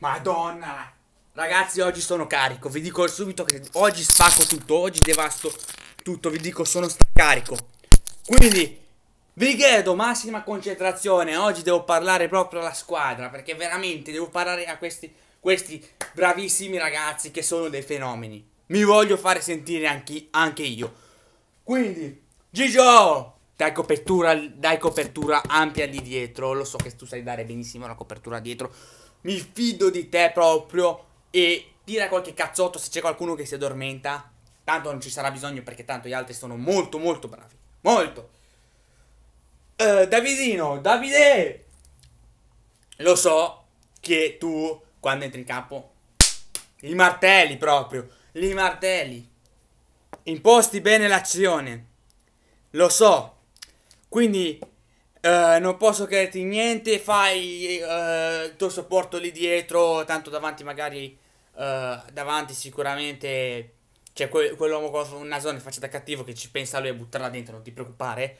Madonna! Ragazzi, oggi sono carico. Vi dico subito che oggi spacco tutto. Oggi devasto tutto. Vi dico, sono carico. Quindi, vi chiedo massima concentrazione. Oggi devo parlare proprio alla squadra. Perché veramente devo parlare a questi, questi bravissimi ragazzi che sono dei fenomeni. Mi voglio fare sentire anche, anche io. Quindi, Gigio! Dai copertura, dai copertura ampia lì dietro. Lo so che tu sai dare benissimo la copertura dietro mi fido di te proprio e tira qualche cazzotto se c'è qualcuno che si addormenta. Tanto non ci sarà bisogno perché tanto gli altri sono molto molto bravi. Molto. Uh, eh, Davidino, Davide! Lo so che tu quando entri in campo I martelli proprio, i martelli. Imposti bene l'azione. Lo so. Quindi eh, non posso chiederti niente, fai uh, il tuo supporto lì dietro, tanto davanti magari, uh, davanti sicuramente c'è que- quell'uomo con un zona in faccia da cattivo che ci pensa lui a buttarla dentro, non ti preoccupare.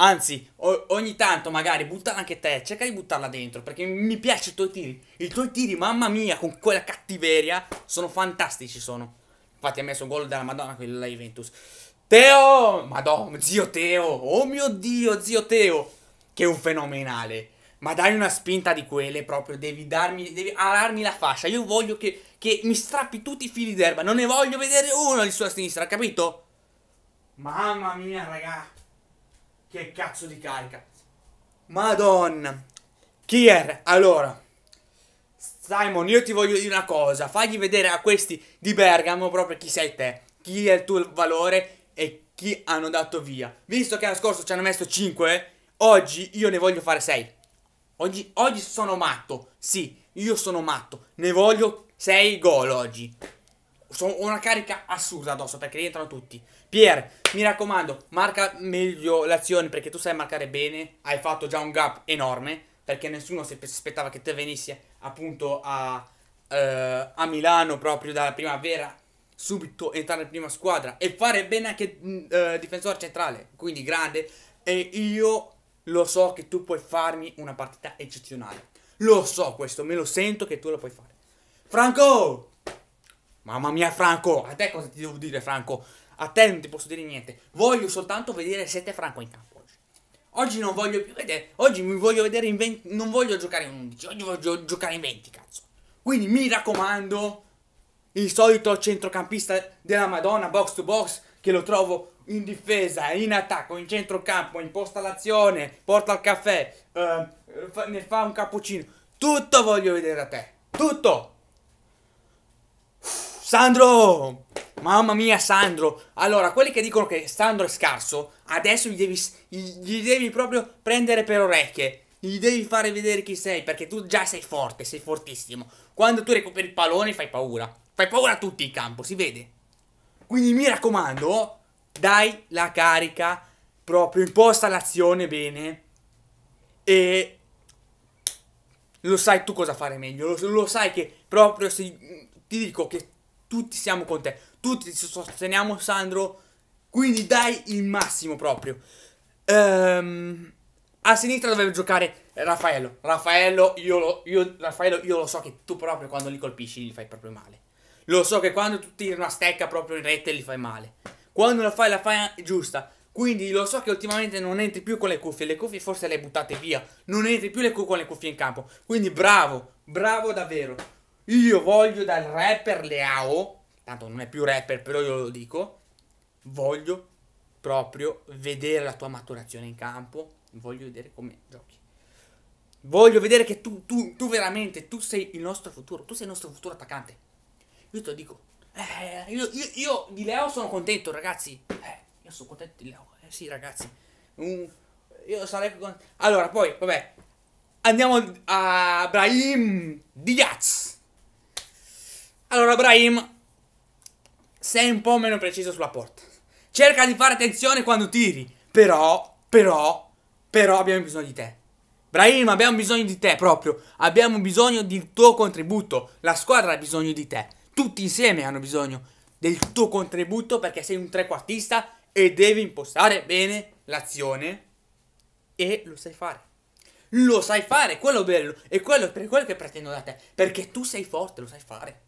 Anzi, o- ogni tanto magari buttala anche te, cerca di buttarla dentro, perché mi piace i tuoi tiri. I tuoi tiri, mamma mia, con quella cattiveria, sono fantastici, sono. Infatti ha messo un gol della madonna quello della Juventus. Teo! Madonna, zio Teo! Oh mio Dio, zio Teo! che è un fenomenale. Ma dai una spinta di quelle proprio, devi darmi, devi alarmi la fascia. Io voglio che, che mi strappi tutti i fili d'erba, non ne voglio vedere uno di sua sinistra, capito? Mamma mia, raga. Che cazzo di carica. Madonna. Kier, allora. Simon, io ti voglio dire una cosa. Fagli vedere a questi di Bergamo proprio chi sei te. Chi è il tuo valore e chi hanno dato via. Visto che l'anno scorso ci hanno messo 5, Oggi io ne voglio fare 6. Oggi, oggi sono matto. Sì, io sono matto. Ne voglio 6 gol oggi. Ho una carica assurda addosso perché rientrano tutti. Pier, mi raccomando, marca meglio l'azione perché tu sai marcare bene. Hai fatto già un gap enorme perché nessuno si aspettava che te venissi appunto a, eh, a Milano proprio dalla primavera subito entrare in prima squadra e fare bene anche mm, eh, difensore centrale. Quindi grande. E io lo so che tu puoi farmi una partita eccezionale. Lo so questo, me lo sento che tu lo puoi fare. Franco! Mamma mia, Franco! A te cosa ti devo dire, Franco? A te non ti posso dire niente. Voglio soltanto vedere se te Franco in campo oggi. Oggi non voglio più vedere. Oggi mi voglio vedere in 20. Non voglio giocare in 11. Oggi voglio giocare in 20, cazzo. Quindi mi raccomando il solito centrocampista della Madonna, box to box, che lo trovo in difesa, in attacco, in centrocampo, in posta all'azione, porta al caffè, eh, ne fa un cappuccino. Tutto voglio vedere da te. Tutto. Sandro! Mamma mia, Sandro! Allora, quelli che dicono che Sandro è scarso, adesso gli devi, gli devi proprio prendere per orecchie. Gli devi fare vedere chi sei, perché tu già sei forte, sei fortissimo. Quando tu recuperi il pallone fai paura. Fai paura a tutti in campo, si vede. Quindi mi raccomando, dai la carica proprio, imposta l'azione bene e lo sai tu cosa fare meglio, lo, lo sai che proprio se ti dico che tutti siamo con te, tutti sosteniamo Sandro, quindi dai il massimo proprio. Um, a sinistra dovrebbe giocare Raffaello. Raffaello io, lo, io, Raffaello, io lo so che tu proprio quando li colpisci gli fai proprio male. Lo so che quando tu tiri una stecca proprio in rete li fai male. Quando la fai, la fai giusta. Quindi lo so che ultimamente non entri più con le cuffie. Le cuffie forse le buttate via. Non entri più le cu- con le cuffie in campo. Quindi bravo, bravo davvero. Io voglio dal rapper Leao. Tanto non è più rapper, però io lo dico. Voglio proprio vedere la tua maturazione in campo. Voglio vedere come giochi. Voglio vedere che tu, tu, tu veramente, tu sei il nostro futuro. Tu sei il nostro futuro attaccante. Io te lo dico. Eh, io, io, io, di Leo sono contento, ragazzi. Eh, io sono contento di Leo. Eh sì, ragazzi. Um, io sarei contento. Allora, poi, vabbè. Andiamo a Brahim Diaz. Allora, Brahim, sei un po' meno preciso sulla porta. Cerca di fare attenzione quando tiri. Però, però, però abbiamo bisogno di te. Brahim, abbiamo bisogno di te proprio. Abbiamo bisogno del tuo contributo. La squadra ha bisogno di te tutti insieme hanno bisogno del tuo contributo perché sei un trequartista e devi impostare bene l'azione e lo sai fare. Lo sai fare, quello bello e quello è per quello che pretendo da te, perché tu sei forte, lo sai fare.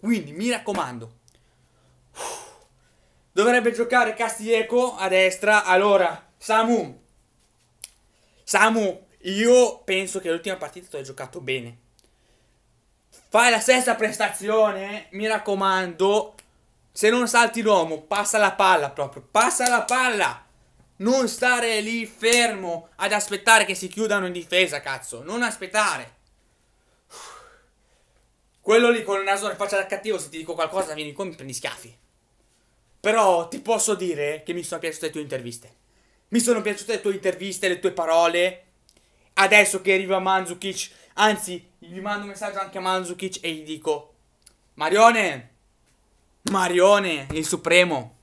Quindi mi raccomando. Dovrebbe giocare Castilleco a destra. Allora, Samu. Samu, io penso che l'ultima partita tu hai giocato bene fai la stessa prestazione, mi raccomando, se non salti l'uomo, passa la palla proprio, passa la palla. Non stare lì fermo ad aspettare che si chiudano in difesa, cazzo. Non aspettare. Quello lì con il naso nella faccia da cattivo, se ti dico qualcosa, vieni qua e mi prendi schiaffi. Però ti posso dire che mi sono piaciute le tue interviste. Mi sono piaciute le tue interviste, le tue parole. Adesso che arriva Manzukic, anzi, gli mando un messaggio anche a Manzukic e gli dico: Marione, Marione, il supremo.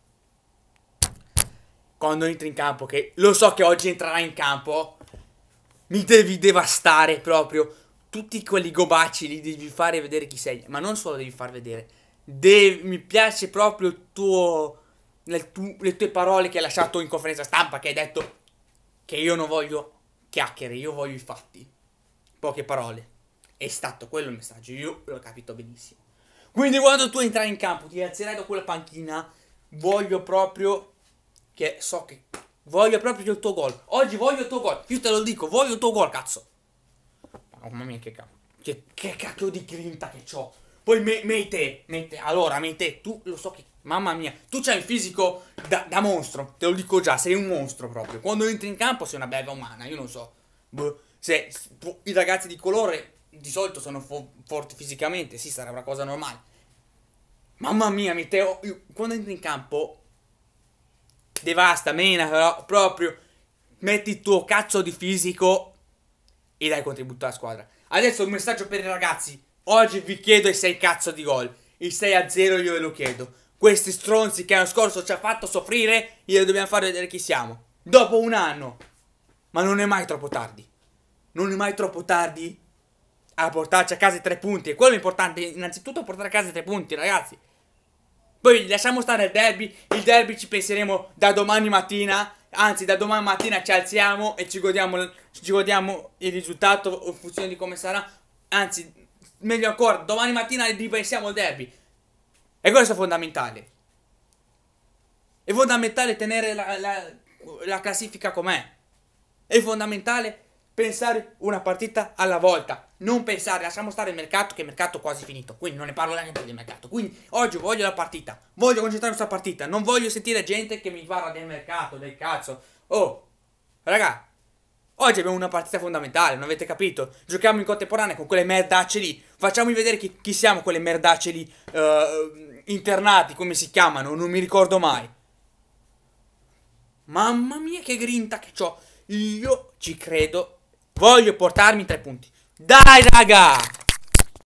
Quando entri in campo, che lo so che oggi entrerà in campo, mi devi devastare proprio. Tutti quelli gobaci li devi fare vedere chi sei. Ma non solo devi far vedere, devi, mi piace proprio il tuo. Le, tu, le tue parole che hai lasciato in conferenza stampa, che hai detto che io non voglio chiacchiere, io voglio i fatti. Poche parole. È stato quello il messaggio, io l'ho capito benissimo. Quindi quando tu entrai in campo, ti alzerai da quella panchina, voglio proprio che so che voglio proprio il tuo gol. Oggi voglio il tuo gol. Io te lo dico, voglio il tuo gol, cazzo. Mamma mia, che cacchio. Che, che cacchio di grinta che ho. Poi me, mete, mete, allora mete, tu lo so che, mamma mia, tu c'hai il fisico da, da, mostro, te lo dico già, sei un mostro proprio. Quando entri in campo sei una belva umana, io non so. Boh, se, i ragazzi di colore di solito sono fo- forti fisicamente, sì, sarà una cosa normale. Mamma mia, Matteo, quando entri in campo, devasta, mena, però proprio metti il tuo cazzo di fisico e dai contributo alla squadra. Adesso un messaggio per i ragazzi. Oggi vi chiedo i 6 cazzo di gol. Il 6 a 0 io ve lo chiedo. Questi stronzi che l'anno scorso ci ha fatto soffrire, glielo dobbiamo far vedere chi siamo. Dopo un anno. Ma non è mai troppo tardi. Non è mai troppo tardi a portarci a casa i tre punti. E quello è importante. Innanzitutto portare a casa i tre punti, ragazzi. Poi lasciamo stare il derby. Il derby ci penseremo da domani mattina. Anzi, da domani mattina ci alziamo e ci godiamo, ci godiamo il risultato in funzione di come sarà. Anzi, meglio ancora, domani mattina ripensiamo il derby. E questo è fondamentale. È fondamentale tenere la, la, la classifica com'è. È fondamentale pensare una partita alla volta. Non pensare, lasciamo stare il mercato, che il mercato è quasi finito. Quindi non ne parlo neanche più del mercato. Quindi oggi voglio la partita. Voglio concentrare questa partita. Non voglio sentire gente che mi parla del mercato, del cazzo. Oh, raga, Oggi abbiamo una partita fondamentale, non avete capito? Giochiamo in contemporanea con quelle merdacce lì. Facciamo vedere chi, chi siamo quelle merdacce lì. Uh, internati, come si chiamano, non mi ricordo mai. Mamma mia che grinta che ho. Io ci credo Voglio portarmi tre punti. Dai, raga!